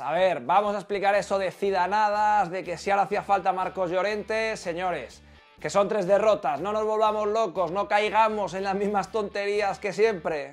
A ver, vamos a explicar eso de Cidanadas, de que si ahora hacía falta Marcos Llorente, señores, que son tres derrotas, no nos volvamos locos, no caigamos en las mismas tonterías que siempre.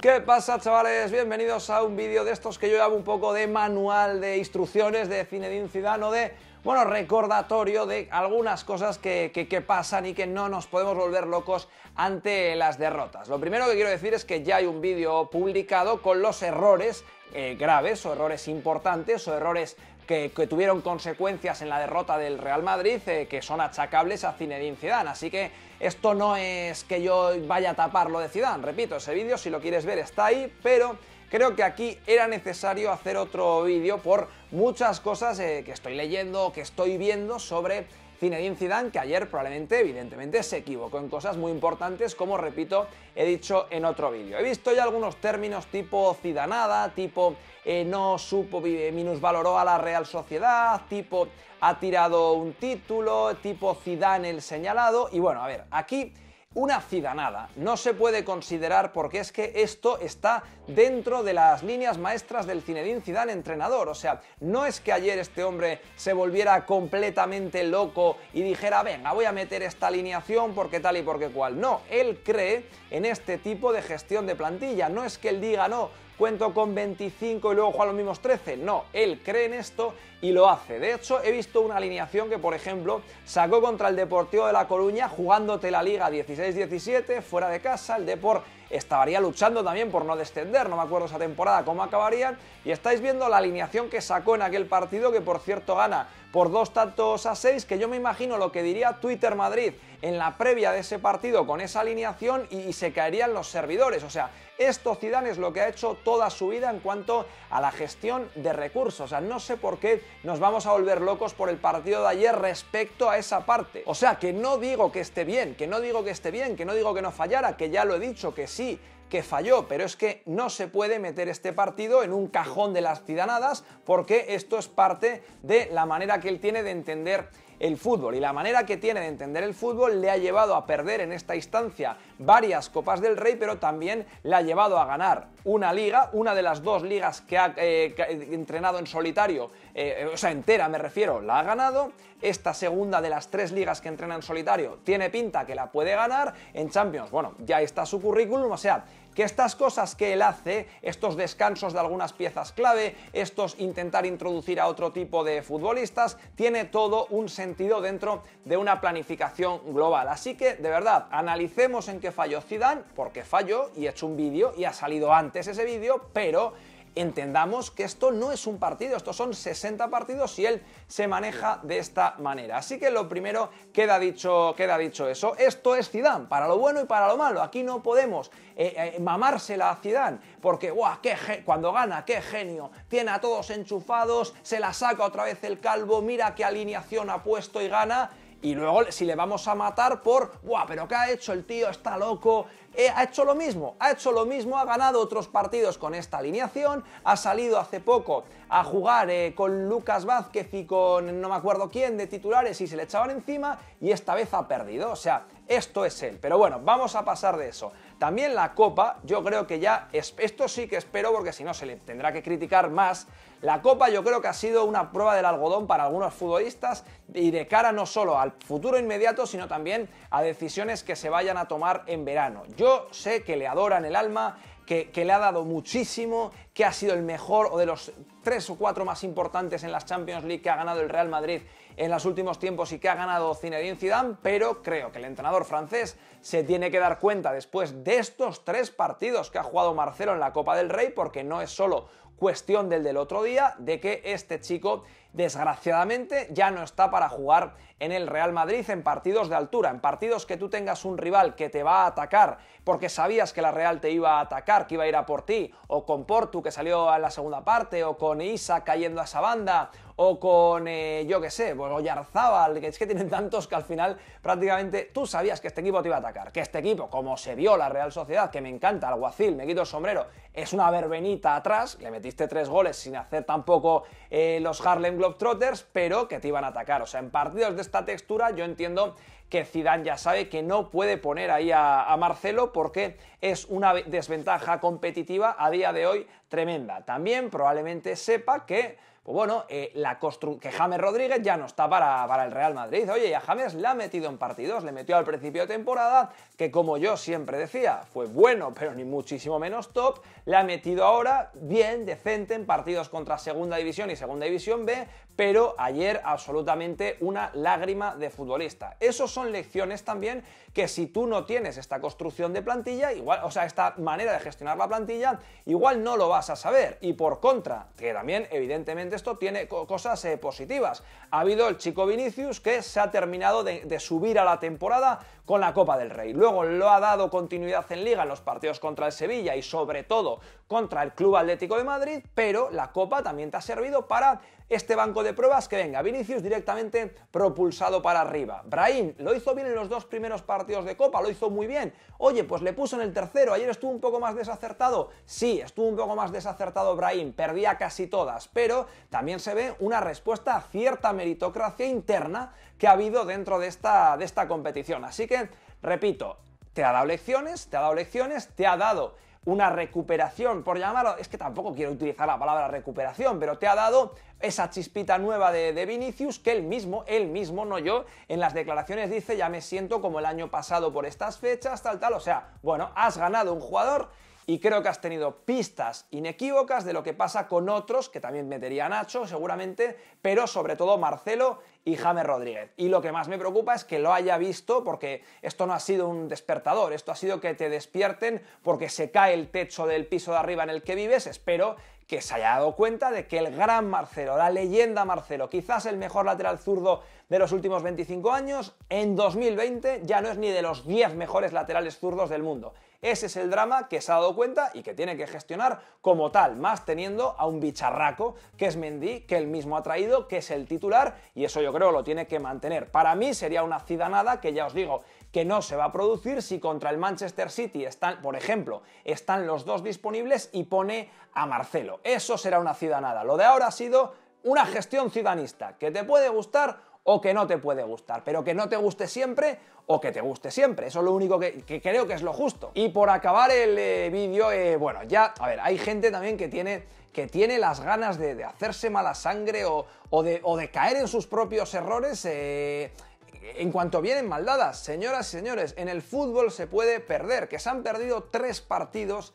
¿Qué pasa chavales? Bienvenidos a un vídeo de estos que yo llamo un poco de manual de instrucciones de Cinedin Cidano de bueno, recordatorio de algunas cosas que, pasan y que no nos podemos volver locos ante las derrotas. Lo primero que quiero decir es que ya hay un vídeo publicado con los errores eh, graves o errores importantes o errores que, tuvieron consecuencias en la derrota del Real Madrid eh, que son achacables a Zinedine Zidane. Así que esto no es que yo vaya a taparlo de Zidane. Repito, ese vídeo si lo quieres ver está ahí, pero Creo que aquí era necesario hacer otro vídeo por muchas cosas eh, que estoy leyendo, que estoy viendo sobre Zinedine Zidane, que ayer probablemente, evidentemente, se equivocó en cosas muy importantes, como repito, he dicho en otro vídeo. He visto ya algunos términos tipo Zidanada, tipo eh, no supo, eh, minusvaloró a la Real Sociedad, tipo ha tirado un título, tipo Zidane el señalado, y bueno, a ver, aquí una cidanada. No se puede considerar porque es que esto está dentro de las líneas maestras del Zinedine Zidane entrenador. O sea, no es que ayer este hombre se volviera completamente loco y dijera, venga, voy a meter esta alineación porque tal y porque cual. No, él cree en este tipo de gestión de plantilla. No es que él diga, no, cuento con 25 y luego juega los mismos 13. No, él cree en esto y lo hace. De hecho, he visto una alineación que, por ejemplo, sacó contra el Deportivo de La Coruña jugándote la Liga 16-17, fuera de casa, el Deport estaría luchando también por no descender, no me acuerdo esa temporada cómo acabarían, y estáis viendo la alineación que sacó en aquel partido, que por cierto gana por dos tantos a seis, que yo me imagino lo que diría Twitter Madrid en la previa de ese partido con esa alineación y se caerían los servidores, o sea, esto Zidane es lo que ha hecho toda su vida en cuanto a la gestión de recursos. O sea, no sé por qué nos vamos a volver locos por el partido de ayer respecto a esa parte. O sea, que no digo que esté bien, que no digo que esté bien, que no digo que no fallara, que ya lo he dicho, que sí, que falló, pero es que no se puede meter este partido en un cajón de las cidanadas porque esto es parte de la manera que él tiene de entender el fútbol y la manera que tiene de entender el fútbol le ha llevado a perder en esta instancia varias Copas del Rey, pero también le ha llevado a ganar una liga, una de las dos ligas que ha eh, entrenado en solitario, eh, o sea, entera me refiero, la ha ganado. Esta segunda de las tres ligas que entrena en solitario tiene pinta que la puede ganar. En Champions, bueno, ya está su currículum, o sea, que estas cosas que él hace, estos descansos de algunas piezas clave, estos intentar introducir a otro tipo de futbolistas, tiene todo un sentido dentro de una planificación global. Así que, de verdad, analicemos en qué falló Zidane, porque falló y he hecho un vídeo y ha salido antes ese vídeo, pero entendamos que esto no es un partido, estos son 60 partidos y él se maneja de esta manera. Así que lo primero queda dicho, queda dicho eso. Esto es Zidane, para lo bueno y para lo malo. Aquí no podemos eh, eh, mamársela a Zidane, porque Qué cuando gana, qué genio. Tiene a todos enchufados, se la saca otra vez el calvo, mira qué alineación ha puesto y gana y luego si le vamos a matar por, ¡buah! ¿Pero qué ha hecho el tío? Está loco. Eh, ha hecho lo mismo, ha hecho lo mismo, ha ganado otros partidos con esta alineación, ha salido hace poco a jugar eh, con Lucas Vázquez y con no me acuerdo quién de titulares y se le echaban encima y esta vez ha perdido. O sea, esto es él. Pero bueno, vamos a pasar de eso. También la Copa, yo creo que ya, esto sí que espero porque si no se le tendrá que criticar más, la Copa yo creo que ha sido una prueba del algodón para algunos futbolistas y de cara no solo al futuro inmediato, sino también a decisiones que se vayan a tomar en verano. Yo sé que le adoran el alma, que, que, le ha dado muchísimo, que ha sido el mejor o de los tres o cuatro más importantes en las Champions League que ha ganado el Real Madrid en los últimos tiempos y que ha ganado Zinedine Zidane, pero creo que el entrenador francés se tiene que dar cuenta después de estos tres partidos que ha jugado Marcelo en la Copa del Rey, porque no es solo cuestión del del otro día, de que este chico desgraciadamente ya no está para jugar en el Real Madrid en partidos de altura, en partidos que tú tengas un rival que te va a atacar porque sabías que la Real te iba a atacar, que iba a ir a por ti, o con Portu que salió a la segunda parte, o con Isa cayendo a esa banda, o con, eh, yo qué sé, pues que es que tienen tantos que al final prácticamente tú sabías que este equipo te iba a atacar, que este equipo, como se vio la Real Sociedad, que me encanta, alguacil, me quito el sombrero, es una verbenita atrás, le metiste tres goles sin hacer tampoco eh, los Harlem Globetrotters, pero que te iban a atacar. O sea, en partidos de esta textura yo entiendo que Zidane ya sabe que no puede poner ahí a, Marcelo porque es una desventaja competitiva a día de hoy tremenda. También probablemente sepa que pues bueno, eh, que James Rodríguez ya no está para, el Real Madrid. Oye, y a James la ha metido en partidos, le metió al principio de temporada, que como yo siempre decía, fue bueno, pero ni muchísimo menos top, la ha metido ahora bien, decente, en partidos contra Segunda División y Segunda División B, pero ayer absolutamente una lágrima de futbolista. Eso son lecciones también que si tú no tienes esta construcción de plantilla, igual, o sea, esta manera de gestionar la plantilla, igual no lo vas a saber. Y por contra, que también evidentemente esto tiene cosas eh, positivas. Ha habido el chico Vinicius que se ha terminado de, subir a la temporada con la Copa del Rey. Luego lo ha dado continuidad en liga en los partidos contra el Sevilla y sobre todo contra el Club Atlético de Madrid, pero la Copa también te ha servido para este banco de pruebas que venga Vinicius directamente propulsado para arriba. Brahim lo hizo bien en los dos primeros partidos de Copa, lo hizo muy bien. Oye, pues le puso en el tercero, ayer estuvo un poco más desacertado. Sí, estuvo un poco más desacertado Brahim, perdía casi todas, pero también se ve una respuesta a cierta meritocracia interna que ha habido dentro de esta, de esta competición. Así que, repito, te ha dado lecciones, te ha dado lecciones, te ha dado una recuperación, por llamarlo, es que tampoco quiero utilizar la palabra recuperación, pero te ha dado esa chispita nueva de, de, Vinicius que él mismo, él mismo, no yo, en las declaraciones dice, ya me siento como el año pasado por estas fechas, tal, tal, o sea, bueno, has ganado un jugador y creo que has tenido pistas inequívocas de lo que pasa con otros, que también metería Nacho seguramente, pero sobre todo Marcelo y James Rodríguez. Y lo que más me preocupa es que lo haya visto porque esto no ha sido un despertador, esto ha sido que te despierten porque se cae el techo del piso de arriba en el que vives, espero que se haya dado cuenta de que el gran Marcelo, la leyenda Marcelo, quizás el mejor lateral zurdo de los últimos 25 años, en 2020 ya no es ni de los 10 mejores laterales zurdos del mundo ese es el drama que se ha dado cuenta y que tiene que gestionar como tal, más teniendo a un bicharraco que es Mendy, que él mismo ha traído, que es el titular y eso yo creo lo tiene que mantener. Para mí sería una cidanada que ya os digo, que no se va a producir si contra el Manchester City están, por ejemplo, están los dos disponibles y pone a Marcelo. Eso será una ciudadanada. Lo de ahora ha sido una gestión ciudadanista que te puede gustar o que no te puede gustar, pero que no te guste siempre o que te guste siempre. Eso es lo único que, creo que es lo justo. Y por acabar el eh, vídeo, eh, bueno, ya, a ver, hay gente también que tiene que tiene las ganas de, hacerse mala sangre o, de, caer en sus propios errores eh, en cuanto vienen maldadas. Señoras y señores, en el fútbol se puede perder, que se han perdido tres partidos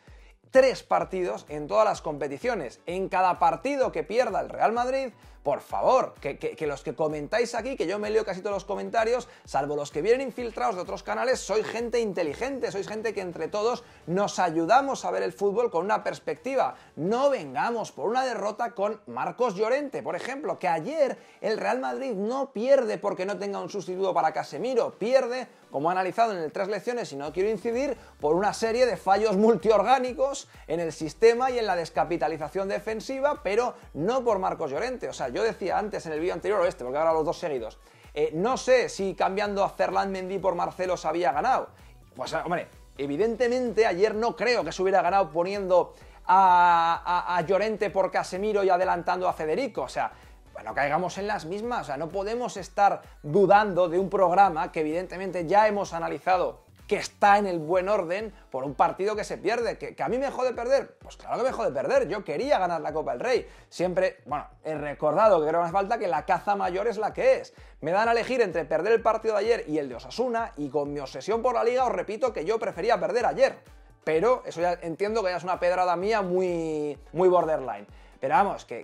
tres partidos en todas las competiciones. En cada partido que pierda el Real Madrid por favor, que, los que comentáis aquí, que yo me leo casi todos los comentarios, salvo los que vienen infiltrados de otros canales, sois gente inteligente, sois gente que entre todos nos ayudamos a ver el fútbol con una perspectiva. No vengamos por una derrota con Marcos Llorente, por ejemplo, que ayer el Real Madrid no pierde porque no tenga un sustituto para Casemiro, pierde, como he analizado en el tres lecciones y no quiero incidir, por una serie de fallos multiorgánicos en el sistema y en la descapitalización defensiva, pero no por Marcos Llorente. O sea, yo decía antes en el vídeo anterior o este, porque ahora los dos seguidos. Eh, no sé si cambiando a Ferland Mendy por Marcelo se había ganado. Pues eh, hombre, evidentemente ayer no creo que se hubiera ganado poniendo a, a Llorente por Casemiro y adelantando a Federico. O sea, bueno, caigamos en las mismas. O sea, no podemos estar dudando de un programa que evidentemente ya hemos analizado que está en el buen orden por un partido que se pierde. ¿Que, a mí me jode perder? Pues claro que me jode perder. Yo quería ganar la Copa del Rey. Siempre, bueno, he recordado que creo que me falta que la caza mayor es la que es. Me dan a elegir entre perder el partido de ayer y el de Osasuna y con mi obsesión por la liga os repito que yo prefería perder ayer. Pero eso ya entiendo que ya es una pedrada mía muy, muy borderline. Pero vamos, que,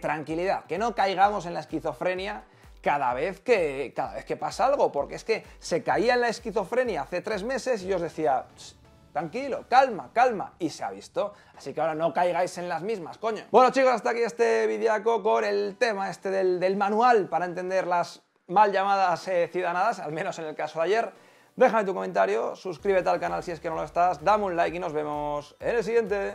tranquilidad, que no caigamos en la esquizofrenia cada vez, que, cada vez que pasa algo, porque es que se caía en la esquizofrenia hace tres meses y os decía, tranquilo, calma, calma, y se ha visto. Así que ahora no caigáis en las mismas, coño. Bueno chicos, hasta aquí este videaco con el tema este del, manual para entender las mal llamadas eh, ciudadanas, al menos en el caso de ayer. Déjame tu comentario, suscríbete al canal si es que no lo estás, dame un like y nos vemos en el siguiente.